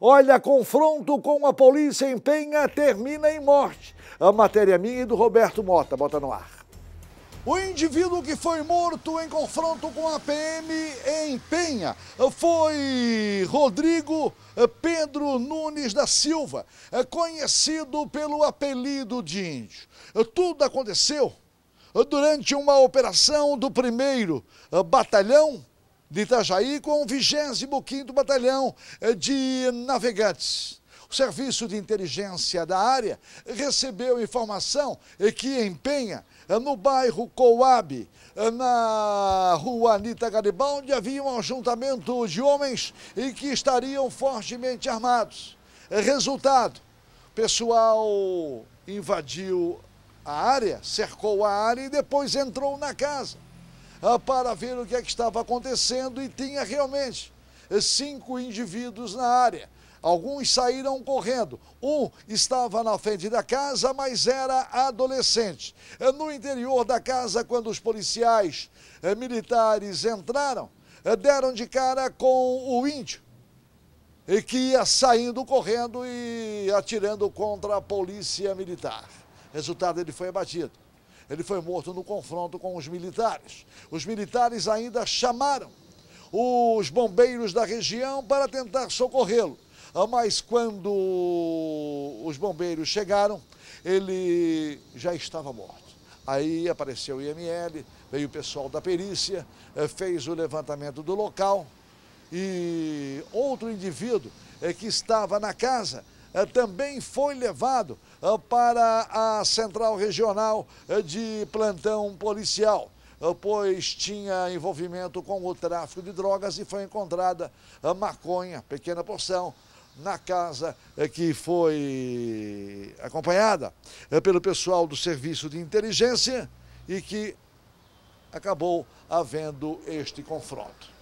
Olha, confronto com a polícia em Penha termina em morte. A matéria é minha e do Roberto Mota. Bota no ar. O indivíduo que foi morto em confronto com a PM em Penha foi Rodrigo eh, Pedro Nunes da Silva, eh, conhecido pelo apelido de Índio. Eh, tudo aconteceu durante uma operação do primeiro Batalhão de Itajaí com o 25 Batalhão eh, de Navegantes. O Serviço de Inteligência da área recebeu informação eh, que empenha eh, no bairro Coab, na rua Anitta Garibaldi, havia um ajuntamento de homens e que estariam fortemente armados. Resultado, o pessoal invadiu a área, cercou a área e depois entrou na casa. Ah, para ver o que é que estava acontecendo e tinha realmente cinco indivíduos na área. Alguns saíram correndo. Um estava na frente da casa, mas era adolescente. Eh, no interior da casa, quando os policiais eh, militares entraram, eh, deram de cara com o índio, que ia saindo correndo e atirando contra a polícia militar. Resultado, ele foi abatido. Ele foi morto no confronto com os militares. Os militares ainda chamaram os bombeiros da região para tentar socorrê-lo. Ah, mas quando os bombeiros chegaram, ele já estava morto. Aí apareceu o IML, veio o pessoal da perícia, eh, fez o levantamento do local e outro indivíduo eh, que estava na casa eh, também foi levado eh, para a Central Regional eh, de Plantão Policial pois tinha envolvimento com o tráfico de drogas e foi encontrada maconha, pequena porção, na casa que foi acompanhada pelo pessoal do Serviço de Inteligência e que acabou havendo este confronto.